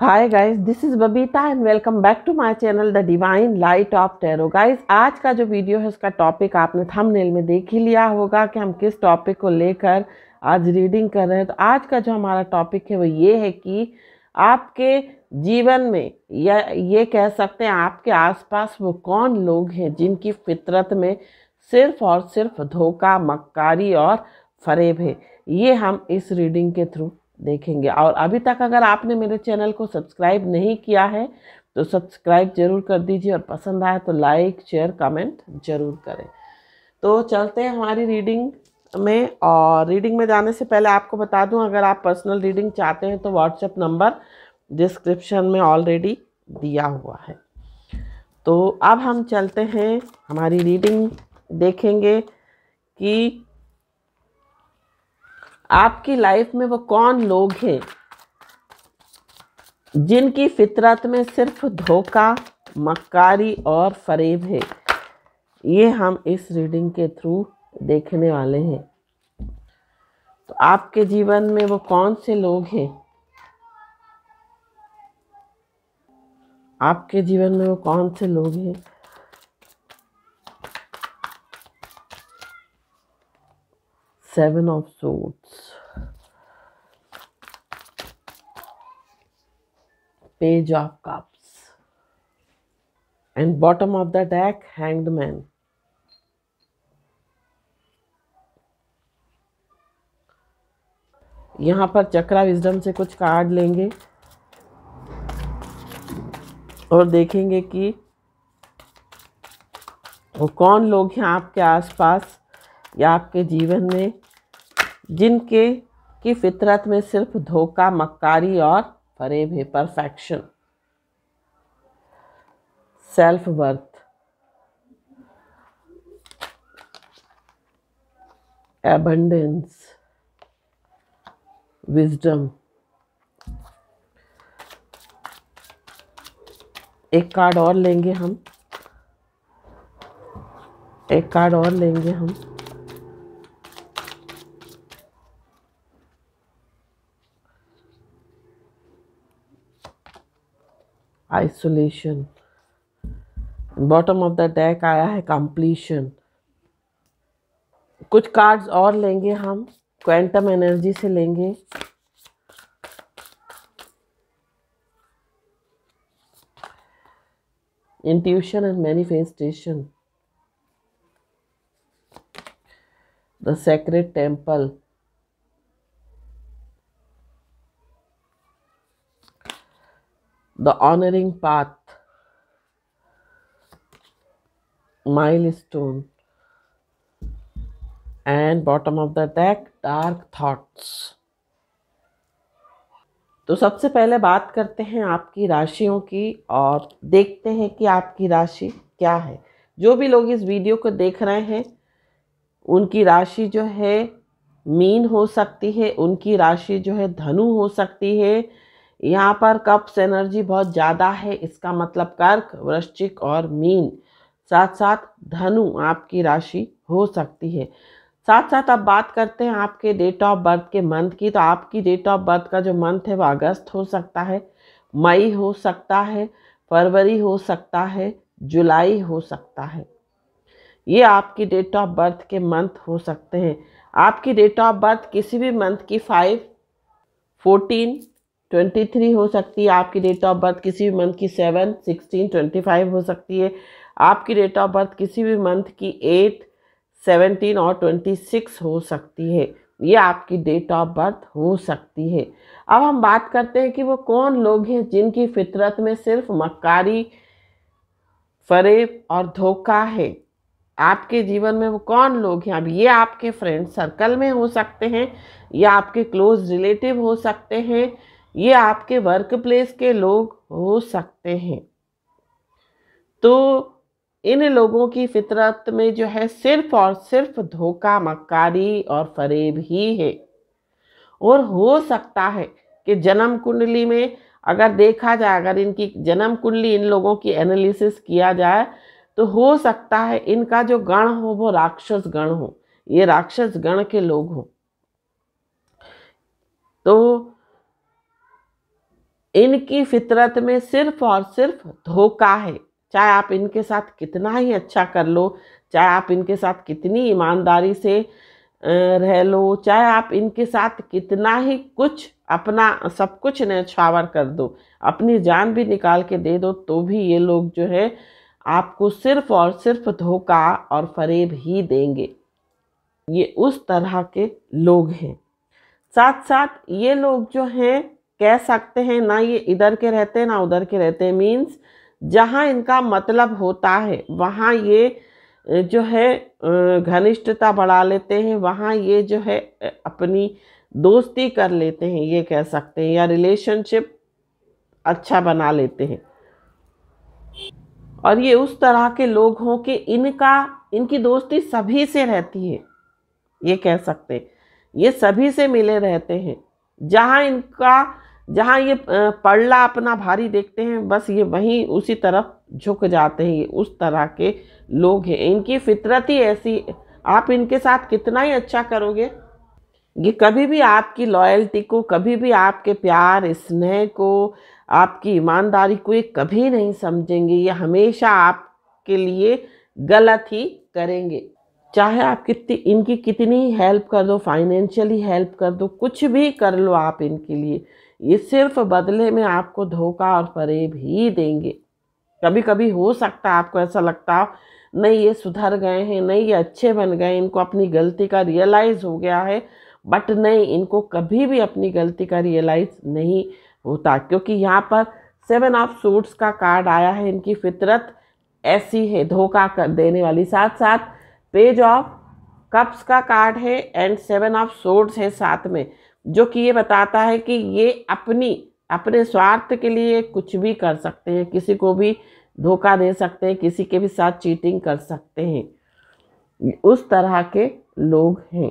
Hi guys this is Babita and welcome back to my channel the divine light of tarot guys आज का जो video है उसका topic आपने थंबनेल में देख ही लिया होगा कि हम किस टॉपिक को लेकर आज रीडिंग कर रहे हैं तो आज का जो हमारा टॉपिक है वो ये है कि आपके जीवन में या ये कह सकते हैं आपके आसपास वो कौन लोग हैं जिनकी फितरत में सिर्फ और सिर्फ धोखा मक्कारी और फरेब है ये हम इस रीडिंग के थ्रू देखेंगे और अभी तक अगर आपने मेरे चैनल को सब्सक्राइब नहीं किया है तो सब्सक्राइब जरूर कर दीजिए और पसंद आए तो लाइक शेयर कमेंट जरूर करें तो चलते हैं हमारी रीडिंग में और रीडिंग में जाने से पहले आपको बता दूं अगर आप पर्सनल रीडिंग चाहते हैं तो व्हाट्सएप नंबर डिस्क्रिप्शन में ऑलरेडी दिया हुआ है तो अब हम चलते हैं हमारी रीडिंग देखेंगे कि आपकी लाइफ में वो कौन लोग हैं जिनकी फितरत में सिर्फ धोखा मक्कारी और फरेब है ये हम इस रीडिंग के थ्रू देखने वाले हैं तो आपके जीवन में वो कौन से लोग हैं आपके जीवन में वो कौन से लोग हैं Seven of Swords. Page of Cups. And bottom of the deck, Hanged Man. यहाँ पर चक्रा विजडम से कुछ कार्ड लेंगे और देखेंगे कि वो कौन लोग हैं आपके आसपास या आपके जीवन में जिनके की फितरत में सिर्फ धोखा मक्कारी और फरेब है perfection self worth abundance wisdom एक कार्ड और लेंगे हम एक कार्ड और लेंगे हम isolation bottom of the deck आया है कंप्लीशन कुछ कार्ड्स और लेंगे हम क्वांटम एनर्जी से लेंगे intuition and manifestation the secret temple the honoring path milestone and bottom of the deck dark thoughts तो सबसे पहले बात करते हैं आपकी राशियों की और देखते हैं कि आपकी राशि क्या है जो भी लोग इस वीडियो को देख रहे हैं उनकी राशि जो है मीन हो सकती है उनकी राशि जो है धनु हो सकती है यहाँ पर कप्स एनर्जी बहुत ज़्यादा है इसका मतलब कर्क वृश्चिक और मीन साथ साथ धनु आपकी राशि हो सकती है साथ साथ अब बात करते हैं आपके डेट ऑफ बर्थ के मंथ की तो आपकी डेट ऑफ बर्थ का जो मंथ है वो अगस्त हो सकता है मई हो सकता है फरवरी हो सकता है जुलाई हो सकता है ये आपकी डेट ऑफ बर्थ के मंथ हो सकते हैं आपकी डेट ऑफ बर्थ किसी भी मंथ की फाइव फोर्टीन ट्वेंटी थ्री हो सकती है आपकी डेट ऑफ बर्थ किसी भी मंथ की सेवन सिक्सटीन ट्वेंटी फाइव हो सकती है आपकी डेट ऑफ बर्थ किसी भी मंथ की एट सेवनटीन और ट्वेंटी सिक्स हो सकती है ये आपकी डेट ऑफ बर्थ हो सकती है अब हम बात करते हैं कि वो कौन लोग हैं जिनकी फितरत में सिर्फ मक्कारी फरेब और धोखा है आपके जीवन में वो कौन लोग हैं अब ये आपके फ्रेंड सर्कल में हो सकते हैं या आपके क्लोज रिलेटिव हो सकते हैं ये आपके वर्क प्लेस के लोग हो सकते हैं तो इन लोगों की फितरत में जो है सिर्फ और सिर्फ धोखा मक्कारी और फरेब ही है और हो सकता है कि जन्म कुंडली में अगर देखा जाए अगर इनकी जन्म कुंडली इन लोगों की एनालिसिस किया जाए तो हो सकता है इनका जो गण हो वो राक्षस गण हो ये राक्षस गण के लोग हों तो इनकी फितरत में सिर्फ और सिर्फ धोखा है चाहे आप इनके साथ कितना ही अच्छा कर लो चाहे आप इनके साथ कितनी ईमानदारी से रह लो चाहे आप इनके साथ कितना ही कुछ अपना सब कुछ नछावर कर दो अपनी जान भी निकाल के दे दो तो भी ये लोग जो है आपको सिर्फ और सिर्फ धोखा और फरेब ही देंगे ये उस तरह के लोग हैं साथ साथ ये लोग जो हैं कह सकते हैं ना ये इधर के रहते हैं ना उधर के रहते हैं मीन्स जहाँ इनका मतलब होता है वहाँ ये जो है घनिष्ठता बढ़ा लेते हैं वहाँ ये जो है अपनी दोस्ती कर लेते हैं ये कह सकते हैं या रिलेशनशिप अच्छा बना लेते हैं और ये उस तरह के लोग हों कि इनका इनकी दोस्ती सभी से रहती है ये कह सकते हैं ये सभी से मिले रहते हैं जहाँ इनका जहाँ ये पड़ला अपना भारी देखते हैं बस ये वहीं उसी तरफ झुक जाते हैं ये उस तरह के लोग हैं इनकी फितरत ही ऐसी आप इनके साथ कितना ही अच्छा करोगे ये कभी भी आपकी लॉयल्टी को कभी भी आपके प्यार स्नेह को आपकी ईमानदारी को ये कभी नहीं समझेंगे ये हमेशा आपके लिए गलत ही करेंगे चाहे आप कितनी इनकी कितनी हेल्प कर दो फाइनेंशियली हेल्प कर दो कुछ भी कर लो आप इनके लिए ये सिर्फ बदले में आपको धोखा और फरेब ही देंगे कभी कभी हो सकता है आपको ऐसा लगता हो नहीं ये सुधर गए हैं नहीं ये अच्छे बन गए इनको अपनी गलती का रियलाइज़ हो गया है बट नहीं इनको कभी भी अपनी गलती का रियलाइज़ नहीं होता क्योंकि यहाँ पर सेवन ऑफ सूट्स का कार्ड आया है इनकी फितरत ऐसी है धोखा कर देने वाली साथ साथ पेज ऑफ कप्स का कार्ड है एंड सेवन ऑफ सोड्स है साथ में जो कि ये बताता है कि ये अपनी अपने स्वार्थ के लिए कुछ भी कर सकते हैं किसी को भी धोखा दे सकते हैं किसी के भी साथ चीटिंग कर सकते हैं उस तरह के लोग हैं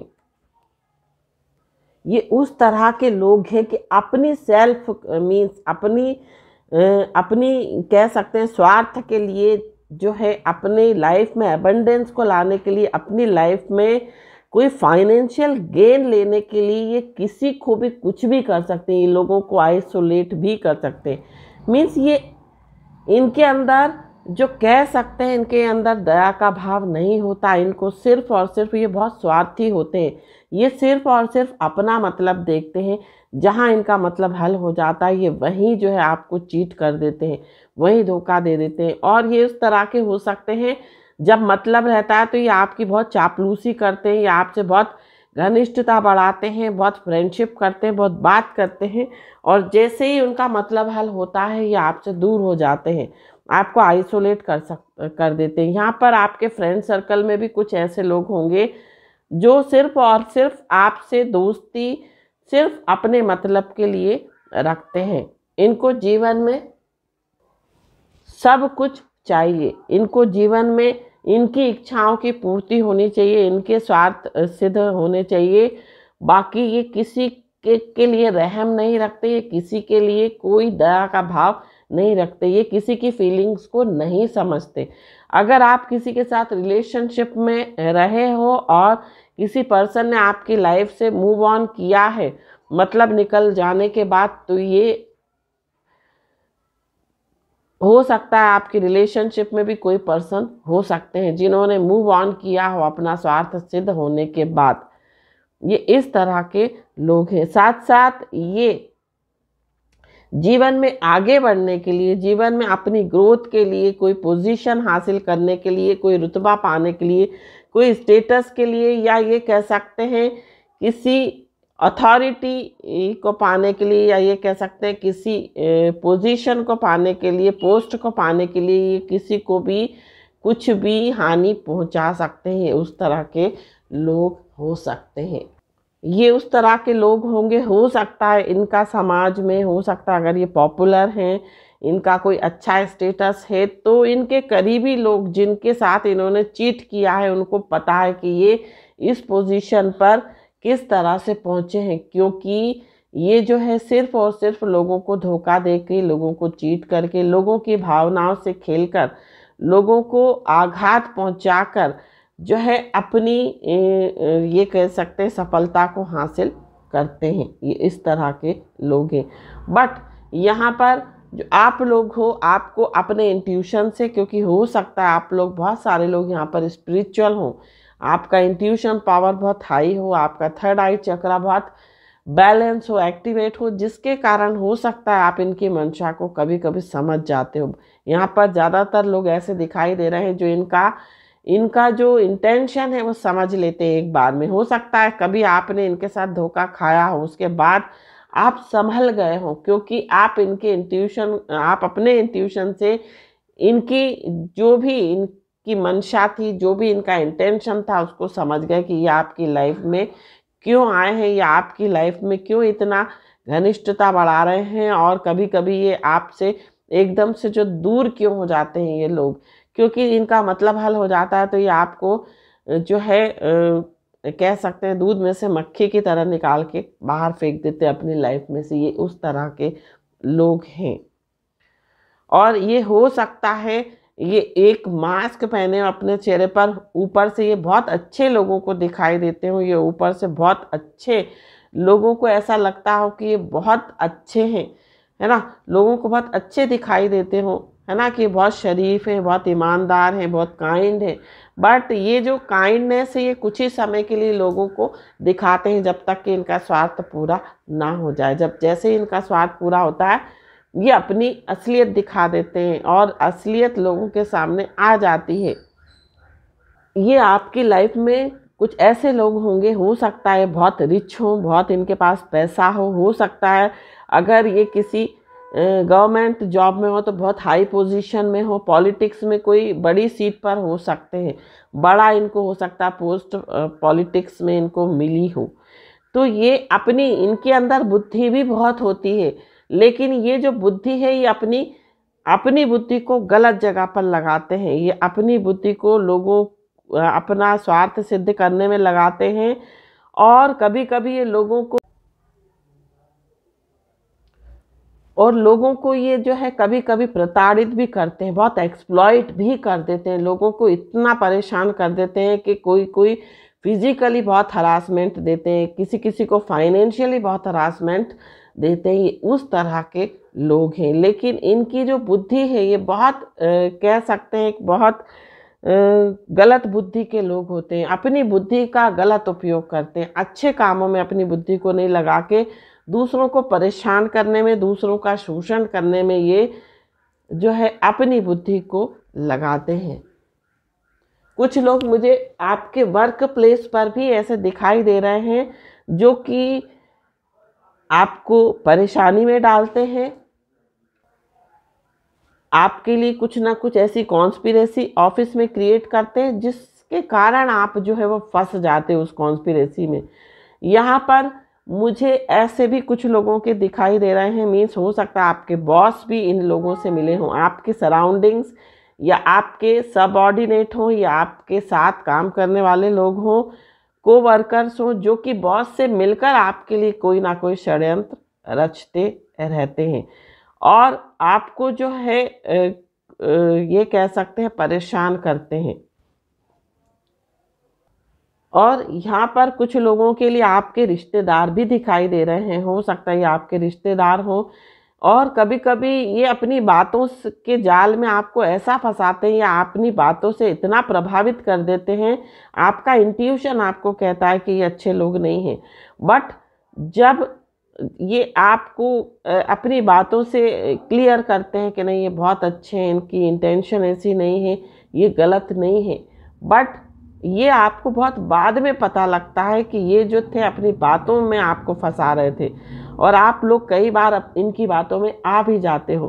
ये उस तरह के लोग हैं कि अपनी सेल्फ मीन्स अपनी अपनी कह सकते हैं स्वार्थ के लिए जो है अपनी लाइफ में अबंडेंस को लाने के लिए अपनी लाइफ में कोई फाइनेंशियल गेन लेने के लिए ये किसी को भी कुछ भी कर सकते हैं लोगों को आइसोलेट भी कर सकते हैं मीन्स ये इनके अंदर जो कह सकते हैं इनके अंदर दया का भाव नहीं होता इनको सिर्फ और सिर्फ ये बहुत स्वार्थी होते हैं ये सिर्फ और सिर्फ अपना मतलब देखते हैं जहाँ इनका मतलब हल हो जाता है ये वहीं जो है आपको चीट कर देते हैं वहीं धोखा दे देते हैं और ये उस तरह के हो सकते हैं जब मतलब रहता है तो ये आपकी बहुत चापलूसी करते हैं या आपसे बहुत घनिष्ठता बढ़ाते हैं बहुत फ्रेंडशिप करते हैं बहुत बात करते हैं और जैसे ही उनका मतलब हल होता है ये आपसे दूर हो जाते हैं आपको आइसोलेट कर सक कर देते हैं यहाँ पर आपके फ्रेंड सर्कल में भी कुछ ऐसे लोग होंगे जो सिर्फ और सिर्फ आपसे दोस्ती सिर्फ अपने मतलब के लिए रखते हैं इनको जीवन में सब कुछ चाहिए इनको जीवन में इनकी इच्छाओं की पूर्ति होनी चाहिए इनके स्वार्थ सिद्ध होने चाहिए बाकी ये किसी के, के लिए रहम नहीं रखते ये किसी के लिए कोई दया का भाव नहीं रखते ये किसी की फीलिंग्स को नहीं समझते अगर आप किसी के साथ रिलेशनशिप में रहे हो और किसी पर्सन ने आपकी लाइफ से मूव ऑन किया है मतलब निकल जाने के बाद तो ये हो सकता है आपकी रिलेशनशिप में भी कोई पर्सन हो सकते हैं जिन्होंने मूव ऑन किया हो अपना स्वार्थ सिद्ध होने के बाद ये इस तरह के लोग हैं साथ साथ ये जीवन में आगे बढ़ने के लिए जीवन में अपनी ग्रोथ के लिए कोई पोजीशन हासिल करने के लिए कोई रुतबा पाने के लिए कोई स्टेटस के लिए या ये कह सकते हैं किसी अथॉरिटी को पाने के लिए या ये कह सकते हैं किसी पोजीशन को पाने के लिए पोस्ट को पाने के लिए ये किसी को भी कुछ भी हानि पहुंचा सकते हैं उस तरह के लोग हो सकते हैं ये उस तरह के लोग होंगे हो सकता है इनका समाज में हो सकता है अगर ये पॉपुलर हैं इनका कोई अच्छा स्टेटस है तो इनके करीबी लोग जिनके साथ इन्होंने चीट किया है उनको पता है कि ये इस पोजीशन पर किस तरह से पहुँचे हैं क्योंकि ये जो है सिर्फ और सिर्फ लोगों को धोखा दे के लोगों को चीट करके लोगों की भावनाओं से खेलकर लोगों को आघात पहुंचाकर जो है अपनी ये कह सकते हैं सफलता को हासिल करते हैं ये इस तरह के लोग हैं बट यहाँ पर जो आप लोग हो आपको अपने इंट्यूशन से क्योंकि हो सकता है आप लोग बहुत सारे लोग यहाँ पर स्पिरिचुअल हों आपका इंट्यूशन पावर बहुत हाई हो आपका थर्ड आई चक्रा बहुत बैलेंस हो एक्टिवेट हो जिसके कारण हो सकता है आप इनकी मंशा को कभी कभी समझ जाते हो यहाँ पर ज़्यादातर लोग ऐसे दिखाई दे रहे हैं जो इनका इनका जो इंटेंशन है वो समझ लेते हैं एक बार में हो सकता है कभी आपने इनके साथ धोखा खाया हो उसके बाद आप संभल गए हो क्योंकि आप इनके इंट्यूशन आप अपने इंट्यूशन से इनकी जो भी इन की मंशा थी जो भी इनका इंटेंशन था उसको समझ गए कि ये आपकी लाइफ में क्यों आए हैं या आपकी लाइफ में क्यों इतना घनिष्ठता बढ़ा रहे हैं और कभी कभी ये आपसे एकदम से जो दूर क्यों हो जाते हैं ये लोग क्योंकि इनका मतलब हल हो जाता है तो ये आपको जो है कह सकते हैं दूध में से मक्खी की तरह निकाल के बाहर फेंक देते हैं अपनी लाइफ में से ये उस तरह के लोग हैं और ये हो सकता है ये एक मास्क पहने अपने चेहरे पर ऊपर से ये बहुत अच्छे लोगों को दिखाई देते हो ये ऊपर से बहुत अच्छे लोगों को ऐसा लगता हो कि ये बहुत अच्छे हैं है ना लोगों को बहुत अच्छे दिखाई देते हो है ना कि बहुत शरीफ हैं बहुत ईमानदार हैं बहुत काइंड हैं बट ये जो काइंडनेस है ये कुछ ही समय के लिए लोगों को दिखाते हैं जब तक कि इनका स्वार्थ पूरा ना हो जाए जब जैसे ही इनका स्वार्थ पूरा होता है ये अपनी असलियत दिखा देते हैं और असलियत लोगों के सामने आ जाती है ये आपकी लाइफ में कुछ ऐसे लोग होंगे हो सकता है बहुत रिच हो बहुत इनके पास पैसा हो हो सकता है अगर ये किसी गवर्नमेंट जॉब में हो तो बहुत हाई पोजीशन में हो पॉलिटिक्स में कोई बड़ी सीट पर हो सकते हैं बड़ा इनको हो सकता है पोस्ट पॉलिटिक्स में इनको मिली हो तो ये अपनी इनके अंदर बुद्धि भी बहुत होती है लेकिन ये जो बुद्धि है ये अपनी अपनी बुद्धि को गलत जगह पर लगाते हैं ये अपनी बुद्धि को लोगों अपना स्वार्थ सिद्ध करने में लगाते हैं और कभी कभी ये लोगों को और लोगों को ये जो है कभी कभी प्रताड़ित भी करते हैं बहुत एक्सप्लॉयट भी कर देते हैं लोगों को इतना परेशान कर देते हैं कि कोई कोई फिजिकली बहुत हरासमेंट देते हैं किसी किसी को फाइनेंशियली बहुत हरासमेंट देते हैं उस तरह के लोग हैं लेकिन इनकी जो बुद्धि है ये बहुत आ, कह सकते हैं बहुत गलत बुद्धि के लोग होते हैं अपनी बुद्धि का गलत उपयोग करते हैं अच्छे कामों में अपनी बुद्धि को नहीं लगा के दूसरों को परेशान करने में दूसरों का शोषण करने में ये जो है अपनी बुद्धि को लगाते हैं कुछ लोग मुझे आपके वर्क प्लेस पर भी ऐसे दिखाई दे रहे हैं जो कि आपको परेशानी में डालते हैं आपके लिए कुछ ना कुछ ऐसी कॉन्स्पिरेसी ऑफिस में क्रिएट करते हैं जिसके कारण आप जो है वो फंस जाते हैं उस कॉन्स्पिरेसी में यहाँ पर मुझे ऐसे भी कुछ लोगों के दिखाई दे रहे हैं मीन्स हो सकता है आपके बॉस भी इन लोगों से मिले हों आपके सराउंडिंग्स या आपके ऑर्डिनेट हों या आपके साथ काम करने वाले लोग हों को वर्कर्स हों जो कि बॉस से मिलकर आपके लिए कोई ना कोई षड्यंत्र रचते रहते हैं और आपको जो है ये कह सकते हैं परेशान करते हैं और यहाँ पर कुछ लोगों के लिए आपके रिश्तेदार भी दिखाई दे रहे हैं हो सकता है आपके रिश्तेदार हों और कभी कभी ये अपनी बातों के जाल में आपको ऐसा फंसाते हैं या अपनी बातों से इतना प्रभावित कर देते हैं आपका इंट्यूशन आपको कहता है कि ये अच्छे लोग नहीं हैं बट जब ये आपको अपनी बातों से क्लियर करते हैं कि नहीं ये बहुत अच्छे हैं इनकी इंटेंशन ऐसी नहीं है ये गलत नहीं है बट ये आपको बहुत बाद में पता लगता है कि ये जो थे अपनी बातों में आपको फंसा रहे थे और आप लोग कई बार इनकी बातों में आ भी जाते हो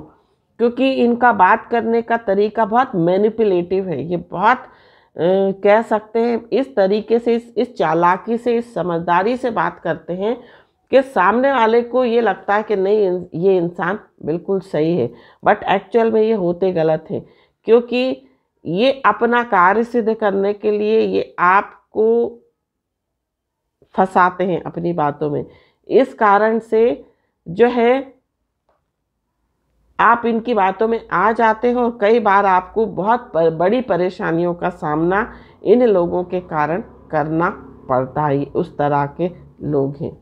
क्योंकि इनका बात करने का तरीका बहुत मैनिपुलेटिव है ये बहुत कह सकते हैं इस तरीके से इस, इस चालाकी से इस समझदारी से बात करते हैं कि सामने वाले को ये लगता है कि नहीं ये इंसान बिल्कुल सही है बट एक्चुअल में ये होते गलत हैं क्योंकि ये अपना कार्य सिद्ध करने के लिए ये आपको फंसाते हैं अपनी बातों में इस कारण से जो है आप इनकी बातों में आ जाते हो और कई बार आपको बहुत पर, बड़ी परेशानियों का सामना इन लोगों के कारण करना पड़ता है उस तरह के लोग हैं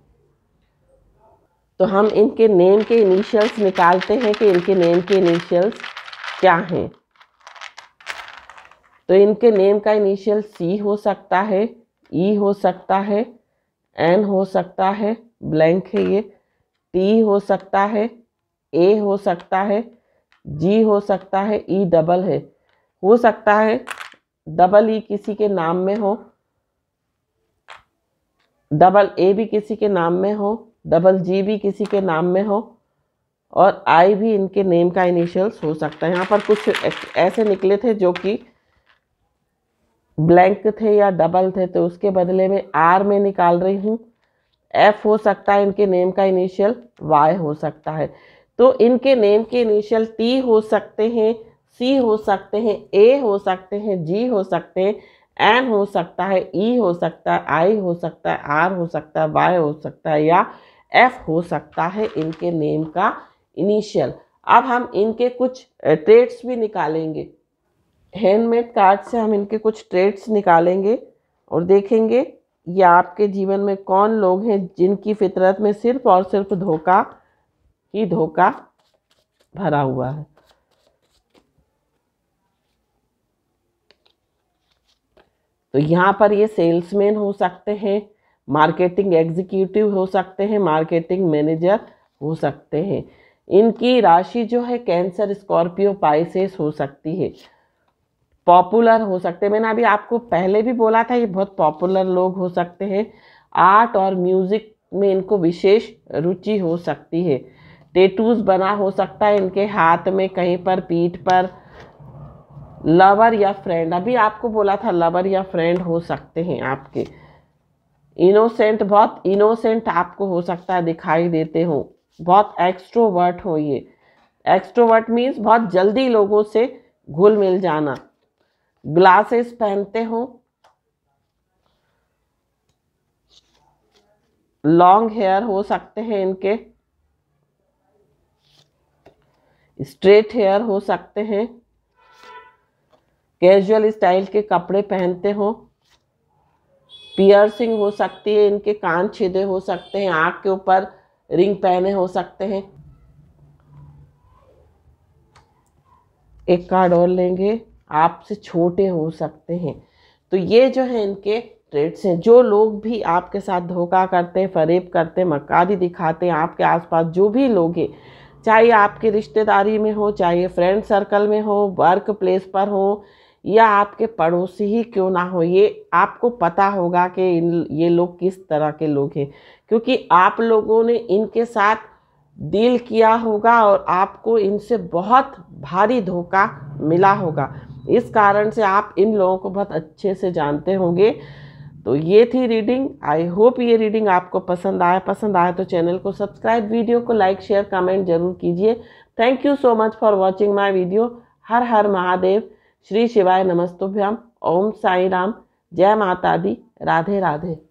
तो हम इनके नेम के इनिशियल्स निकालते हैं कि इनके नेम के इनिशियल्स क्या हैं तो इनके नेम का इनिशियल सी हो सकता है ई e हो सकता है एन हो सकता है ब्लैंक है ये टी हो सकता है ए हो सकता है जी हो सकता है ई e डबल है हो सकता है डबल ई e किसी के नाम में हो डबल ए भी किसी के नाम में हो डबल जी भी किसी के नाम में हो और आई भी इनके नेम का इनिशियल्स हो सकता है यहाँ पर कुछ ऐसे निकले थे जो कि ब्लैंक थे या डबल थे तो उसके बदले में आर में निकाल रही हूँ एफ हो सकता है इनके नेम का इनिशियल वाई हो सकता है तो इनके नेम के इनिशियल टी हो सकते हैं सी हो सकते हैं ए हो सकते हैं जी हो सकते हैं एन हो सकता है ई e हो सकता है आई हो सकता है आर हो सकता है वाई हो सकता है या एफ हो सकता है इनके नेम का इनिशियल अब हम इनके कुछ ट्रेट्स भी निकालेंगे हैंडमेड कार्ड से हम इनके कुछ ट्रेड्स निकालेंगे और देखेंगे ये आपके जीवन में कौन लोग हैं जिनकी फितरत में सिर्फ और सिर्फ धोखा ही धोखा भरा हुआ है तो यहाँ पर ये सेल्समैन हो सकते हैं मार्केटिंग एग्जीक्यूटिव हो सकते हैं मार्केटिंग मैनेजर हो सकते हैं इनकी राशि जो है कैंसर स्कॉर्पियो पाइसेस हो सकती है पॉपुलर हो सकते हैं मैंने अभी आपको पहले भी बोला था ये बहुत पॉपुलर लोग हो सकते हैं आर्ट और म्यूज़िक में इनको विशेष रुचि हो सकती है टेटूज बना हो सकता है इनके हाथ में कहीं पर पीठ पर लवर या फ्रेंड अभी आपको बोला था लवर या फ्रेंड हो सकते हैं आपके इनोसेंट बहुत इनोसेंट आपको हो सकता है दिखाई देते हो बहुत एक्स्ट्रोवर्ट हो ये एक्स्ट्रोवर्ट मीन्स बहुत जल्दी लोगों से घुल मिल जाना ग्लासेस पहनते हो लॉन्ग हेयर हो सकते हैं इनके स्ट्रेट हेयर हो सकते हैं कैजुअल स्टाइल के कपड़े पहनते हो पियर्सिंग हो सकती है इनके कान छेदे हो सकते हैं आँख के ऊपर रिंग पहने हो सकते हैं एक कार्ड और लेंगे आपसे छोटे हो सकते हैं तो ये जो है इनके ट्रेड्स हैं जो लोग भी आपके साथ धोखा करते हैं फरेब करते हैं मक्कारी दिखाते हैं आपके आसपास जो भी लोग हैं चाहे आपके रिश्तेदारी में हो चाहे फ्रेंड सर्कल में हो वर्क प्लेस पर हो या आपके पड़ोसी ही क्यों ना हो ये आपको पता होगा कि इन ये लोग किस तरह के लोग हैं क्योंकि आप लोगों ने इनके साथ डील किया होगा और आपको इनसे बहुत भारी धोखा मिला होगा इस कारण से आप इन लोगों को बहुत अच्छे से जानते होंगे तो ये थी रीडिंग आई होप ये रीडिंग आपको पसंद आया पसंद आया तो चैनल को सब्सक्राइब वीडियो को लाइक शेयर कमेंट जरूर कीजिए thank you so much for watching my video हर हर महादेव श्री शिवाय नमस्तुभ्याम ओम साई राम जय माता दी राधे राधे